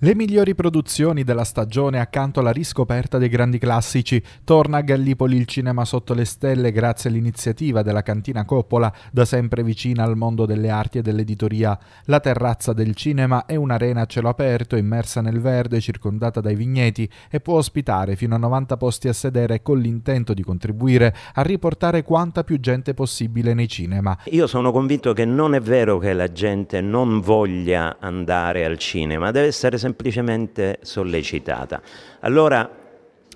Le migliori produzioni della stagione accanto alla riscoperta dei grandi classici. Torna a Gallipoli il cinema sotto le stelle grazie all'iniziativa della cantina Coppola, da sempre vicina al mondo delle arti e dell'editoria. La terrazza del cinema è un'arena a cielo aperto, immersa nel verde, circondata dai vigneti e può ospitare fino a 90 posti a sedere con l'intento di contribuire a riportare quanta più gente possibile nei cinema. Io sono convinto che non è vero che la gente non voglia andare al cinema, deve essere semplicemente sollecitata. Allora,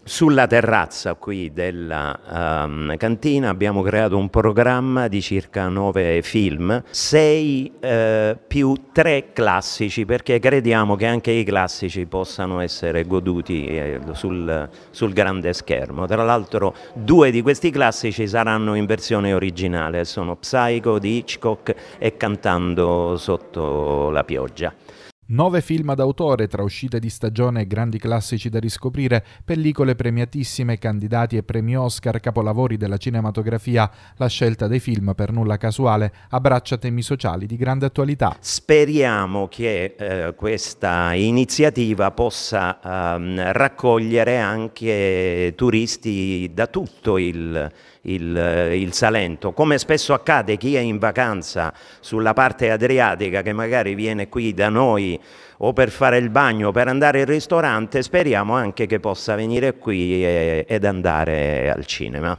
sulla terrazza qui della um, cantina abbiamo creato un programma di circa nove film, sei eh, più tre classici perché crediamo che anche i classici possano essere goduti eh, sul, sul, grande schermo. Tra l'altro due di questi classici saranno in versione originale, sono Psycho di Hitchcock e Cantando sotto la pioggia. Nove film d'autore tra uscite di stagione e grandi classici da riscoprire, pellicole premiatissime, candidati e premi Oscar, capolavori della cinematografia, la scelta dei film per nulla casuale abbraccia temi sociali di grande attualità. Speriamo che eh, questa iniziativa possa ehm, raccogliere anche turisti da tutto il, il, il, Salento, come spesso accade chi è in vacanza sulla parte adriatica che magari viene qui da noi o per fare il bagno o per andare in ristorante, speriamo anche che possa venire qui e, eh, ed andare al cinema.